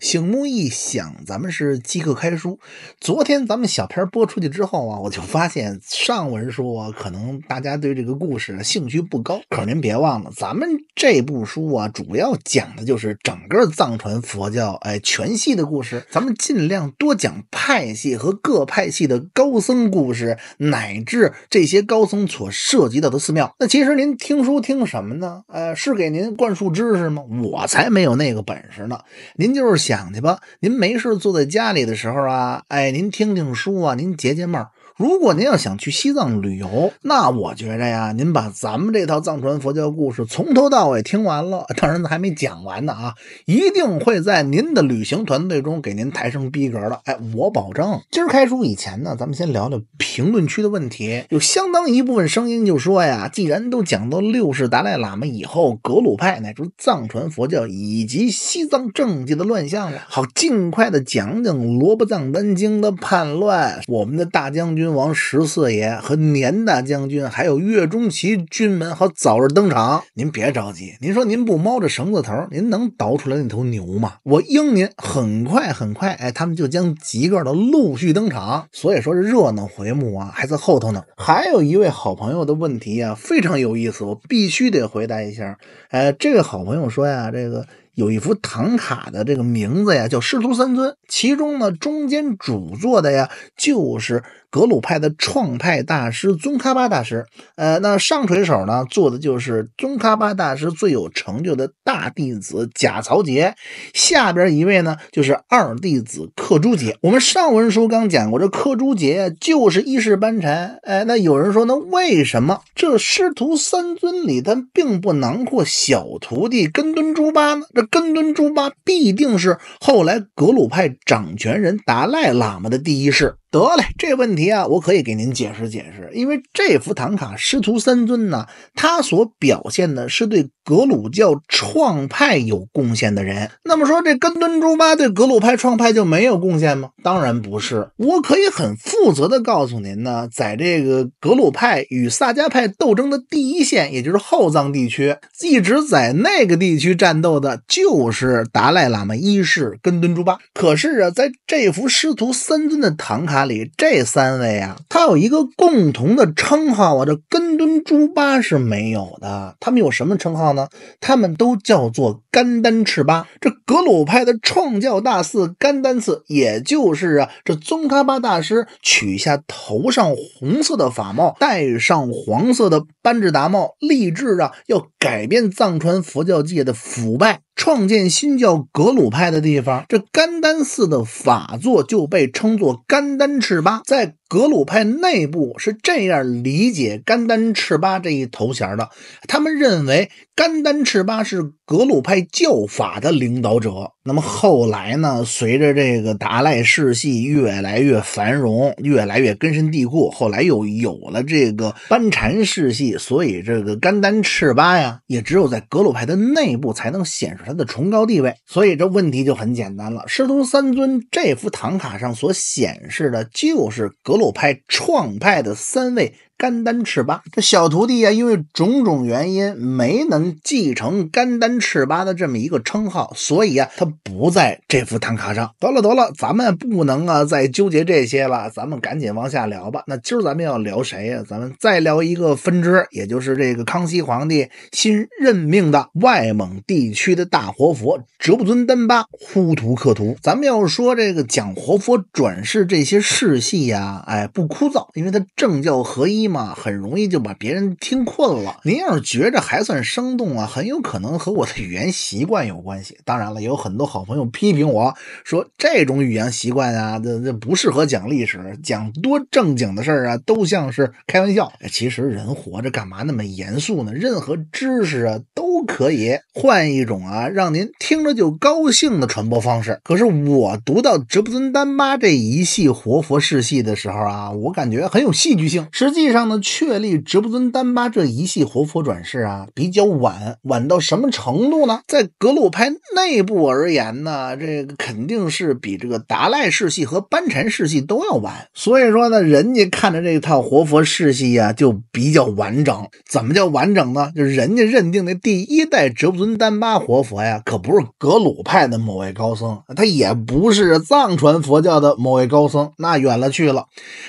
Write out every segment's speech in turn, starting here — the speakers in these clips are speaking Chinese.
醒目一响，咱们是即刻开书。昨天咱们小片播出去之后啊，我就发现上文书可能大家对这个故事兴趣不高。可是您别忘了，咱们这部书啊，主要讲的就是整个藏传佛教哎全系的故事。咱们尽量多讲派系和各派系的高僧故事，乃至这些高僧所涉及到的寺庙。那其实您听书听什么呢？呃，是给您灌输知识吗？我才没有那个本事呢。您就是。想去吧，您没事坐在家里的时候啊，哎，您听听书啊，您解解闷儿。如果您要想去西藏旅游，那我觉着呀，您把咱们这套藏传佛教故事从头到尾听完了，当然还没讲完呢啊，一定会在您的旅行团队中给您抬升逼格的。哎，我保证。今儿开书以前呢，咱们先聊聊评论区的问题。有相当一部分声音就说呀，既然都讲到六世达赖喇嘛以后格鲁派乃至藏传佛教以及西藏政界的乱象了，好尽快的讲讲罗卜藏丹经的叛乱，我们的大将军。君王十四爷和年大将军，还有岳中琪军门，好早日登场。您别着急，您说您不猫着绳子头，您能倒出来那头牛吗？我应您，很快很快，哎，他们就将几个的陆续登场。所以说是热闹回目啊，还在后头呢。还有一位好朋友的问题啊，非常有意思，我必须得回答一下。哎，这位好朋友说呀，这个有一幅唐卡的这个名字呀，叫师徒三尊，其中呢，中间主坐的呀，就是。格鲁派的创派大师宗喀巴大师，呃，那上垂手呢做的就是宗喀巴大师最有成就的大弟子贾曹杰，下边一位呢就是二弟子克珠杰。我们上文书刚讲过，这克珠杰就是一世班禅。哎，那有人说，那为什么这师徒三尊里他并不囊括小徒弟根敦朱巴呢？这根敦朱巴必定是后来格鲁派掌权人达赖喇嘛的第一世。得嘞，这问题啊，我可以给您解释解释。因为这幅唐卡师徒三尊呢，它所表现的是对格鲁教创派有贡献的人。那么说，这根敦珠巴对格鲁派创派就没有贡献吗？当然不是。我可以很负责的告诉您呢，在这个格鲁派与萨迦派斗争的第一线，也就是后藏地区，一直在那个地区战斗的就是达赖喇嘛一世根敦珠巴。可是啊，在这幅师徒三尊的唐卡。里这三位啊，他有一个共同的称号啊，这根敦朱巴是没有的。他们有什么称号呢？他们都叫做甘丹赤巴。这格鲁派的创教大寺甘丹寺，也就是啊，这宗喀巴大师取下头上红色的法帽，戴上黄色的。班智达茂立志啊，要改变藏传佛教界的腐败，创建新教格鲁派的地方，这甘丹寺的法座就被称作甘丹赤巴。在格鲁派内部是这样理解甘丹赤巴这一头衔的：他们认为甘丹赤巴是格鲁派教法的领导者。那么后来呢？随着这个达赖世系越来越繁荣，越来越根深蒂固，后来又有了这个班禅世系。所以，这个甘丹赤巴呀，也只有在格鲁派的内部才能显示他的崇高地位。所以，这问题就很简单了：师徒三尊这幅唐卡上所显示的，就是格鲁派创派的三位。甘丹赤巴，这小徒弟呀，因为种种原因没能继承甘丹赤巴的这么一个称号，所以呀，他不在这副唐卡上。得了得了，咱们不能啊再纠结这些了，咱们赶紧往下聊吧。那今儿咱们要聊谁呀？咱们再聊一个分支，也就是这个康熙皇帝新任命的外蒙地区的大活佛哲布尊丹巴呼图克图。咱们要说这个讲活佛转世这些世系呀，哎，不枯燥，因为他政教合一。嘛，很容易就把别人听困了。您要是觉着还算生动啊，很有可能和我的语言习惯有关系。当然了，有很多好朋友批评我说，这种语言习惯啊，这这不适合讲历史，讲多正经的事儿啊，都像是开玩笑。其实人活着干嘛那么严肃呢？任何知识啊都可以换一种啊，让您听着就高兴的传播方式。可是我读到哲布尊丹巴这一系活佛世系的时候啊，我感觉很有戏剧性。实际上。这样的确立直布尊丹巴这一系活佛转世啊，比较晚，晚到什么程度呢？在格鲁派内部而言呢，这个肯定是比这个达赖世系和班禅世系都要晚。所以说呢，人家看着这套活佛世系呀，就比较完整。怎么叫完整呢？就是人家认定的第一代哲布尊丹巴活佛呀，可不是格鲁派的某位高僧，他也不是藏传佛教的某位高僧，那远了去了。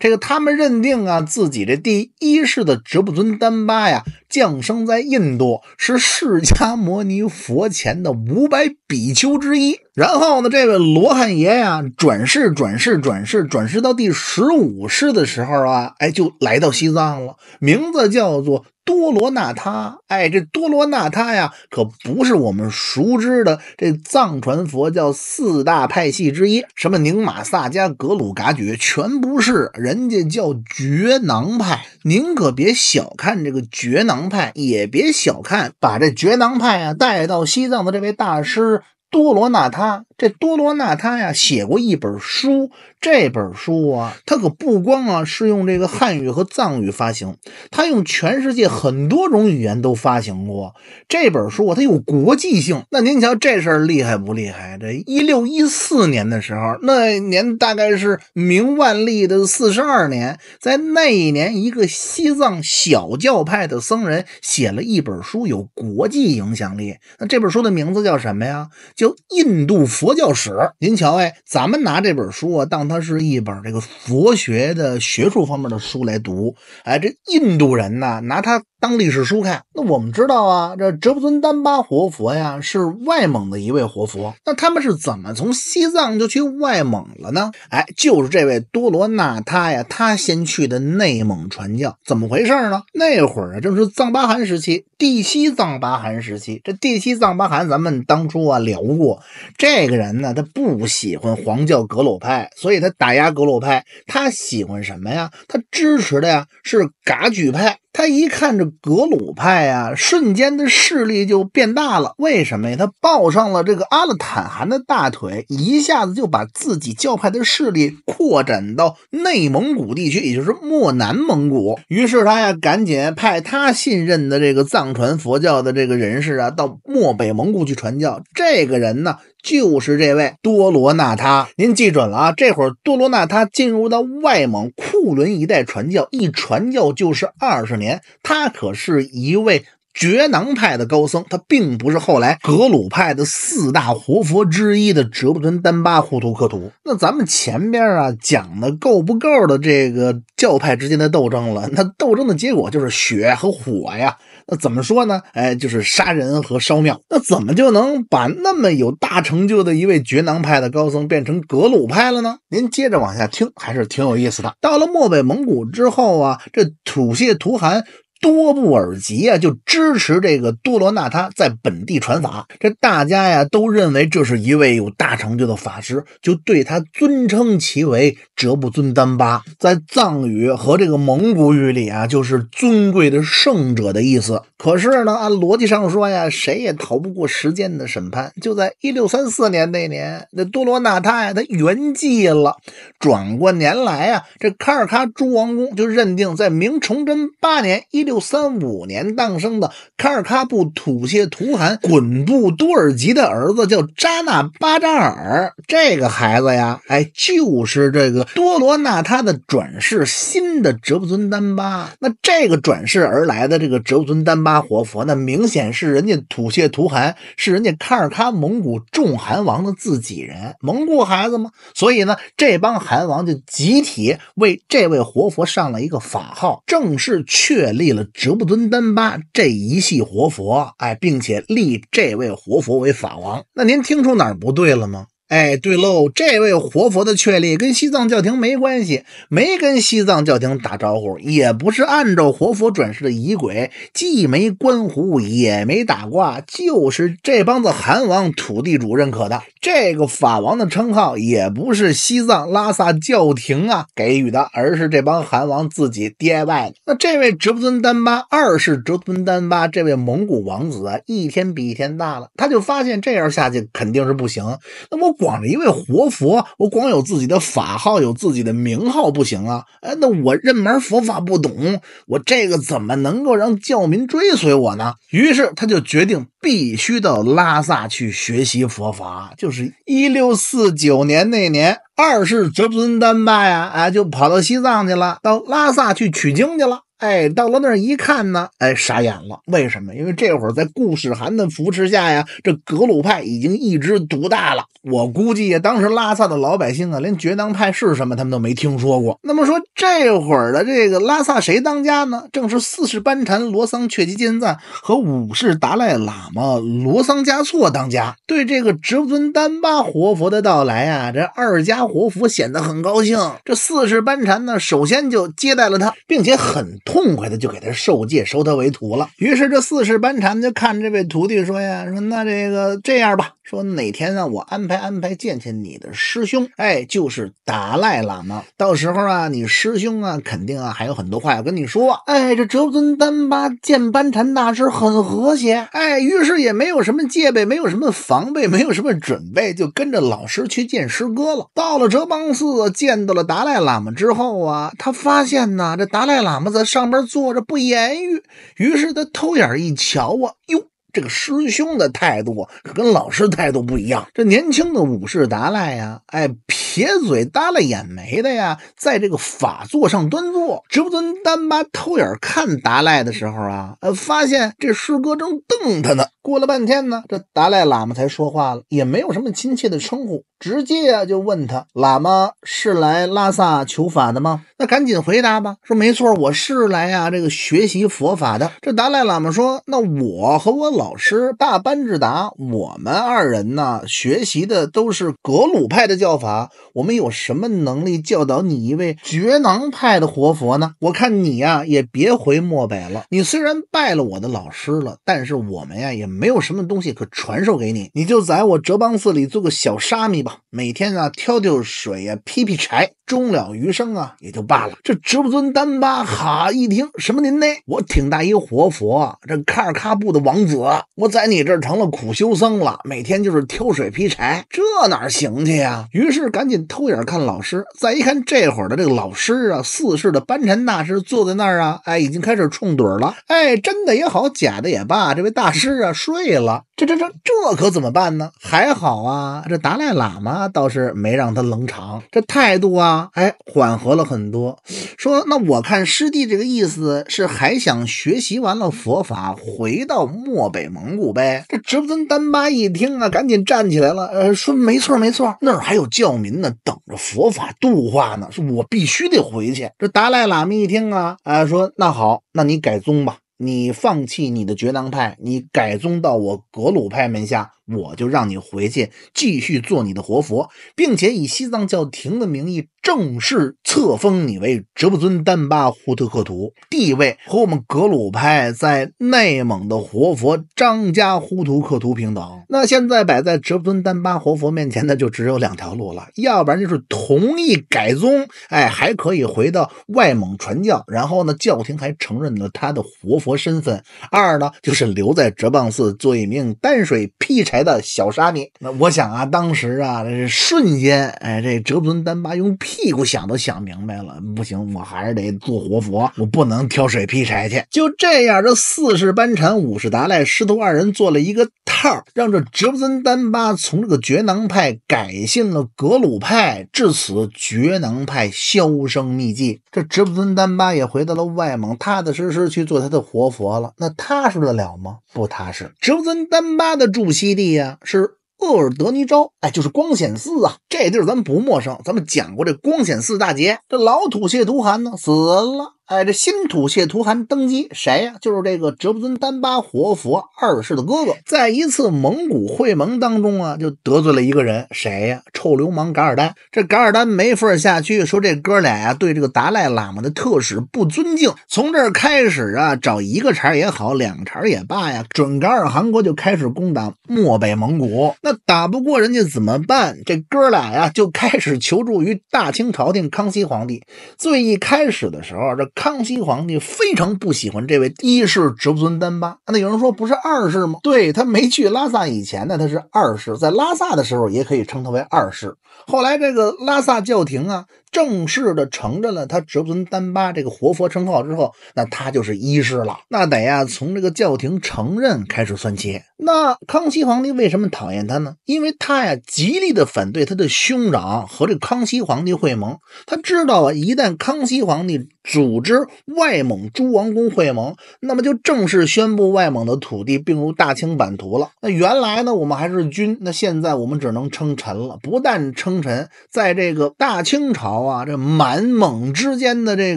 这个他们认定啊，自己这第第一世的哲布尊丹巴呀，降生在印度，是释迦牟尼佛前的五百比丘之一。然后呢，这位罗汉爷呀，转世、转世、转世、转世到第十五世的时候啊，哎，就来到西藏了，名字叫做。多罗那他，哎，这多罗那他呀，可不是我们熟知的这藏传佛教四大派系之一，什么宁玛、萨迦、格鲁、噶举，全不是，人家叫觉囊派。您可别小看这个觉囊派，也别小看把这觉囊派啊带到西藏的这位大师多罗那他。这多罗那他呀写过一本书，这本书啊，他可不光啊是用这个汉语和藏语发行，他用全世界很多种语言都发行过这本书，啊，它有国际性。那您瞧这事儿厉害不厉害？这一六一四年的时候，那年大概是明万历的四十二年，在那一年，一个西藏小教派的僧人写了一本书，有国际影响力。那这本书的名字叫什么呀？叫《印度佛》。佛教史，您瞧哎，咱们拿这本书啊，当它是一本这个佛学的学术方面的书来读，哎，这印度人呢，拿它当历史书看。那我们知道啊，这哲布尊丹巴活佛呀，是外蒙的一位活佛。那他们是怎么从西藏就去外蒙了呢？哎，就是这位多罗那他呀，他先去的内蒙传教，怎么回事呢？那会儿啊，正是藏巴汗时期，第七藏巴汗时期。这第七藏巴汗，咱们当初啊聊过这。这个人呢，他不喜欢黄教格鲁派，所以他打压格鲁派。他喜欢什么呀？他支持的呀是噶举派。他一看这格鲁派啊，瞬间的势力就变大了。为什么呀？他抱上了这个阿勒坦汗的大腿，一下子就把自己教派的势力扩展到内蒙古地区，也就是漠南蒙古。于是他呀，赶紧派他信任的这个藏传佛教的这个人士啊，到漠北蒙古去传教。这个人呢？就是这位多罗那他，您记准了啊！这会儿多罗那他进入到外蒙库伦一带传教，一传教就是二十年，他可是一位。觉囊派的高僧，他并不是后来格鲁派的四大活佛之一的哲布尊丹巴胡图克图。那咱们前边啊讲的够不够的这个教派之间的斗争了？那斗争的结果就是血和火呀。那怎么说呢？哎，就是杀人和烧庙。那怎么就能把那么有大成就的一位觉囊派的高僧变成格鲁派了呢？您接着往下听，还是挺有意思的。到了漠北蒙古之后啊，这土谢图汗。多布尔吉啊，就支持这个多罗那他在本地传法，这大家呀都认为这是一位有大成就的法师，就对他尊称其为哲布尊丹巴，在藏语和这个蒙古语里啊，就是尊贵的圣者的意思。可是呢，按逻辑上说呀，谁也逃不过时间的审判。就在一六三四年那年，那多罗那呀，他圆寂了。转过年来啊，这卡尔喀诸王宫就认定在明崇祯八年一六。六三五年诞生的卡尔喀布土谢图汗滚布多尔吉的儿子叫扎纳巴扎尔，这个孩子呀，哎，就是这个多罗那他的转世，新的哲布尊丹巴。那这个转世而来的这个哲布尊丹巴活佛，那明显是人家土谢图汗，是人家卡尔喀蒙古众汗王的自己人，蒙古孩子吗？所以呢，这帮汗王就集体为这位活佛上了一个法号，正式确立了。哲布敦丹巴这一系活佛，哎，并且立这位活佛为法王。那您听出哪儿不对了吗？哎，对喽，这位活佛的确立跟西藏教廷没关系，没跟西藏教廷打招呼，也不是按照活佛转世的仪轨，既没观湖也没打卦，就是这帮子韩王土地主认可的。这个法王的称号也不是西藏拉萨教廷啊给予的，而是这帮韩王自己 DIY 的。那这位哲尊丹巴二世哲尊丹巴，这位蒙古王子啊，一天比一天大了，他就发现这样下去肯定是不行，那么。光是一位活佛，我光有自己的法号，有自己的名号不行啊！哎，那我认门佛法不懂，我这个怎么能够让教民追随我呢？于是他就决定必须到拉萨去学习佛法。就是一六四九年那年，二世哲布尊丹巴呀，哎，就跑到西藏去了，到拉萨去取经去了。哎，到了那儿一看呢，哎，傻眼了。为什么？因为这会儿在顾始涵的扶持下呀，这格鲁派已经一支独大了。我估计呀，当时拉萨的老百姓啊，连觉当派是什么，他们都没听说过。那么说，这会儿的这个拉萨谁当家呢？正是四世班禅罗桑却吉坚赞和五世达赖喇嘛罗桑嘉措当家。对这个哲尊丹巴活佛的到来啊，这二家活佛显得很高兴。这四世班禅呢，首先就接待了他，并且很。痛快的就给他受戒，收他为徒了。于是这四世班禅就看这位徒弟说呀：“说那这个这样吧，说哪天啊我安排安排见见你的师兄，哎，就是达赖喇嘛。到时候啊，你师兄啊肯定啊还有很多话要跟你说。哎，这哲尊丹巴见班禅大师很和谐，哎，于是也没有什么戒备，没有什么防备，没有什么准备，就跟着老师去见师哥了。到了哲蚌寺，见到了达赖喇嘛之后啊，他发现呢，这达赖喇嘛在上。上边坐着不言语，于是他偷眼一瞧啊，哟，这个师兄的态度可跟老师态度不一样。这年轻的武士达赖呀，哎，撇嘴耷拉眼眉的呀，在这个法座上端坐。直不尊丹巴偷眼看达赖的时候啊，呃，发现这师哥正瞪他呢。过了半天呢，这达赖喇嘛才说话了，也没有什么亲切的称呼。直接啊就问他，喇嘛是来拉萨求法的吗？那赶紧回答吧。说没错，我是来啊这个学习佛法的。这达赖喇嘛说，那我和我老师大班智达，我们二人呢，学习的都是格鲁派的教法，我们有什么能力教导你一位觉囊派的活佛呢？我看你呀，也别回漠北了。你虽然拜了我的老师了，但是我们呀，也没有什么东西可传授给你。你就在我哲蚌寺里做个小沙弥吧。每天啊，挑挑水呀，劈劈柴，终了余生啊，也就罢了。这直不尊丹巴哈一听，什么您呢？我挺大一活佛，这喀尔喀布的王子，我在你这儿成了苦修僧了，每天就是挑水劈柴，这哪行去呀？于是赶紧偷眼看老师，再一看这会儿的这个老师啊，四世的班禅大师坐在那儿啊，哎，已经开始冲盹了。哎，真的也好，假的也罢，这位大师啊，睡了。这这这这可怎么办呢？还好啊，这达赖喇嘛。妈倒是没让他冷场，这态度啊，哎，缓和了很多。说那我看师弟这个意思是还想学习完了佛法回到漠北蒙古呗。这布尊丹巴一听啊，赶紧站起来了，呃，说没错没错，那儿还有教民呢，等着佛法度化呢，是我必须得回去。这达赖喇嘛一听啊，啊，说那好，那你改宗吧。你放弃你的绝囊派，你改宗到我格鲁派门下，我就让你回去继续做你的活佛，并且以西藏教廷的名义。正式册封你为哲布尊丹巴胡图克图，地位和我们格鲁派在内蒙的活佛张家呼图克图平等。那现在摆在哲布尊丹巴活佛面前的就只有两条路了，要不然就是同意改宗，哎，还可以回到外蒙传教，然后呢，教廷还承认了他的活佛身份；二呢，就是留在哲蚌寺做一名担水劈柴的小沙弥。那我想啊，当时啊，这是瞬间，哎，这哲布尊丹巴用。劈。屁股想都想明白了，不行，我还是得做活佛，我不能挑水劈柴去。就这样，这四世班禅五世达赖师徒二人做了一个套，让这哲布尊丹巴从这个觉囊派改信了格鲁派。至此，觉囊派销声匿迹，这哲布尊丹巴也回到了外蒙，踏踏实实去做他的活佛了。那踏实得了吗？不踏实。哲布尊丹巴的驻西地呀，是。鄂尔德尼招，哎，就是光显寺啊，这地儿咱们不陌生，咱们讲过这光显寺大劫，这老土谢图汗呢死了。哎，这新土谢图汗登基，谁呀？就是这个哲布尊丹巴活佛二世的哥哥。在一次蒙古会盟当中啊，就得罪了一个人，谁呀？臭流氓噶尔丹。这噶尔丹没法下去，说这哥俩呀对这个达赖喇嘛的特使不尊敬。从这儿开始啊，找一个茬也好，两茬也罢呀，准噶尔汗国就开始攻打漠北蒙古。那打不过人家怎么办？这哥俩呀就开始求助于大清朝廷，康熙皇帝。最一开始的时候，这。康熙皇帝非常不喜欢这位一世侄孙尊丹巴。那有人说不是二世吗？对他没去拉萨以前呢，他是二世，在拉萨的时候也可以称他为二世。后来这个拉萨教廷啊。正式的承认了他折布尊丹巴这个活佛称号之后，那他就是一世了，那得呀从这个教廷承认开始算起。那康熙皇帝为什么讨厌他呢？因为他呀极力的反对他的兄长和这康熙皇帝会盟。他知道啊，一旦康熙皇帝组织外蒙诸王公会盟，那么就正式宣布外蒙的土地并入大清版图了。那原来呢我们还是君，那现在我们只能称臣了。不但称臣，在这个大清朝。啊，这满蒙之间的这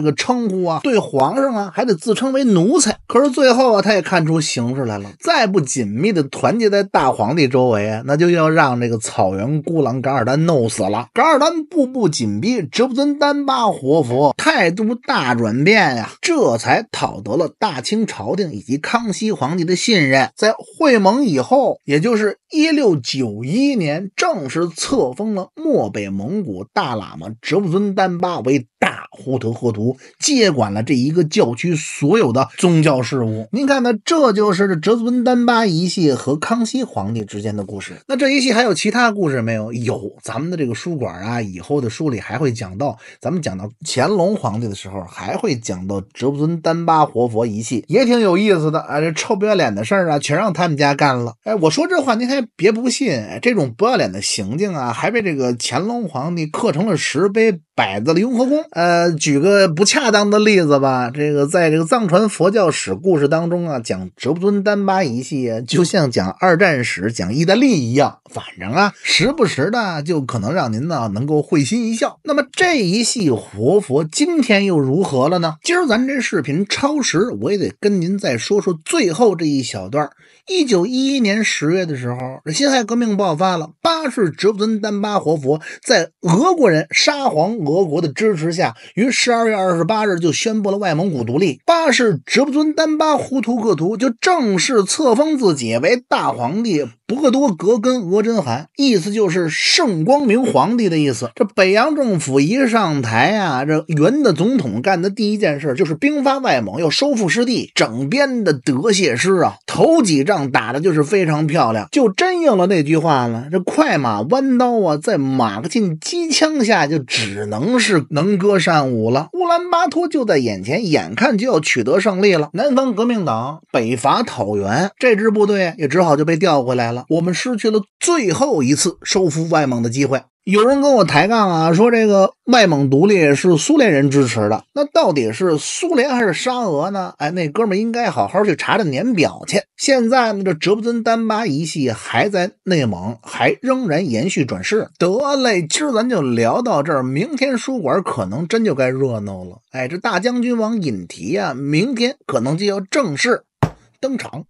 个称呼啊，对皇上啊，还得自称为奴才。可是最后啊，他也看出形势来了，再不紧密的团结在大皇帝周围，那就要让这个草原孤狼噶尔丹弄死了。噶尔丹步步紧逼，折不尊丹巴活佛态度大转变呀，这才讨得了大清朝廷以及康熙皇帝的信任。在会盟以后，也就是一六九一年，正式册封了漠北蒙古大喇嘛哲不尊。尊丹巴为大呼特克图，接管了这一个教区所有的宗教事务。您看呢？这就是哲尊丹巴一系和康熙皇帝之间的故事。那这一系还有其他故事没有？有，咱们的这个书馆啊，以后的书里还会讲到。咱们讲到乾隆皇帝的时候，还会讲到哲尊丹巴活佛一系，也挺有意思的啊。这臭不要脸的事儿啊，全让他们家干了。哎，我说这话您还别不信，这种不要脸的行径啊，还被这个乾隆皇帝刻成了石碑。摆在了雍和宫。呃，举个不恰当的例子吧，这个在这个藏传佛教史故事当中啊，讲哲布尊丹巴一系，就像讲二战史、讲意大利一样，反正啊，时不时的就可能让您呢能够会心一笑。那么这一系活佛今天又如何了呢？今儿咱这视频超时，我也得跟您再说说最后这一小段儿。一九一一年十月的时候，辛亥革命爆发了。巴世哲不尊丹巴活佛在俄国人沙皇俄国的支持下，于十二月二十八日就宣布了外蒙古独立。巴世哲不尊丹巴胡图克图就正式册封自己为大皇帝。博多格根额真汗，意思就是圣光明皇帝的意思。这北洋政府一上台啊，这元的总统干的第一件事就是兵发外蒙，要收复失地。整编的德械师啊，头几仗打的就是非常漂亮，就真应了那句话了：这快马弯刀啊，在马克沁机枪下就只能是能歌善舞了。乌兰巴托就在眼前，眼看就要取得胜利了。南方革命党北伐讨袁，这支部队也只好就被调回来了。我们失去了最后一次收复外蒙的机会。有人跟我抬杠啊，说这个外蒙独立是苏联人支持的，那到底是苏联还是沙俄呢？哎，那哥们儿应该好好去查查年表去。现在呢，这哲布尊丹巴一系还在内蒙，还仍然延续转世。得嘞，今儿咱就聊到这儿，明天书馆可能真就该热闹了。哎，这大将军王尹提呀，明天可能就要正式登场。